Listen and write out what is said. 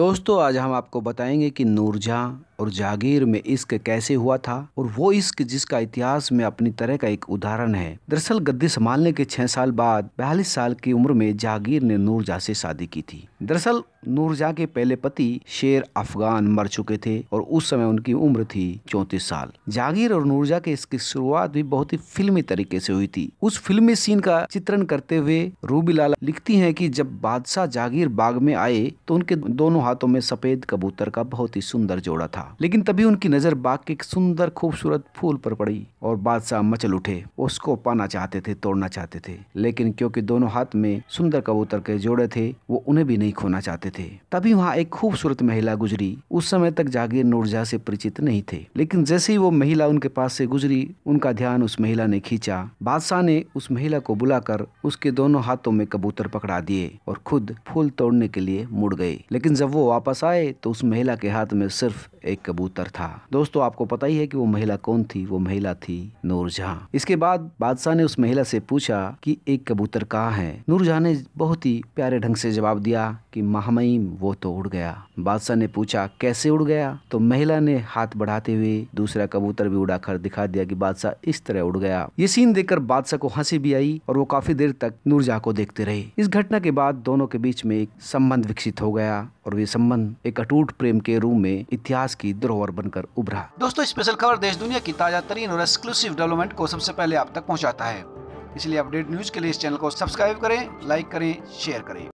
दोस्तों आज हम आपको बताएंगे कि नूरजहाँ और जागीर में इश्क कैसे हुआ था और वो इश्क जिसका इतिहास में अपनी तरह का एक उदाहरण है दरअसल गद्दी संभालने के छह साल बाद बयालीस साल की उम्र में जागीर ने नूरजा से शादी की थी दरअसल नूरजा के पहले पति शेर अफगान मर चुके थे और उस समय उनकी उम्र थी चौतीस साल जागीर और नूरजा के इसकी शुरुआत भी बहुत ही फिल्मी तरीके से हुई थी उस फिल्मी सीन का चित्रण करते हुए रूबी लाला लिखती है कि जब बादशाह जागीर बाग में आए तो उनके दोनों हाथों में सफेद कबूतर का बहुत ही सुंदर जोड़ा था रहा लेकिन तभी उनकी नजर बाग के एक सुंदर खूबसूरत फूल पर पड़ी और बादशाह मचल उठे उसको पाना चाहते थे तोड़ना चाहते थे लेकिन क्योंकि दोनों हाथ में सुंदर कबूतर के जोड़े थे वो उन्हें भी नहीं खोना चाहते थे तभी वहाँ एक खूबसूरत महिला गुजरी उस समय तक जागीर नूरजहा से परिचित नहीं थे लेकिन जैसे ही वो महिला उनके पास से गुजरी उनका ध्यान उस महिला ने खींचा बादशाह ने उस महिला को बुलाकर उसके दोनों हाथों में कबूतर पकड़ा दिए और खुद फूल तोड़ने के लिए मुड़ गए लेकिन जब वो वापस आए तो उस महिला के हाथ में सिर्फ एक एक कबूतर था दोस्तों आपको पता ही है कि वो महिला कौन थी वो महिला थी नूरजहां इसके बाद बादशाह ने उस महिला से पूछा कि एक कबूतर कहाँ है नूरजहां ने बहुत ही प्यारे ढंग से जवाब दिया कि महामहिम वो तो उड़ गया बादशाह ने पूछा कैसे उड़ गया तो महिला ने हाथ बढ़ाते हुए दूसरा कबूतर भी उड़ाकर दिखा दिया कि बादशाह इस तरह उड़ गया ये सीन देखकर बादशाह को हंसी भी आई और वो काफी देर तक नूरजहां को देखते रहे इस घटना के बाद दोनों के बीच में एक संबंध विकसित हो गया और वे संबंध एक अटूट प्रेम के रूप में इतिहास की की धरोहर बनकर उभरा दोस्तों स्पेशल खबर देश दुनिया की ताजा तरीन और एक्सक्लूसिव डेवलपमेंट को सबसे पहले आप तक पहुँचाता है इसलिए अपडेट न्यूज के लिए इस चैनल को सब्सक्राइब करें लाइक करें शेयर करें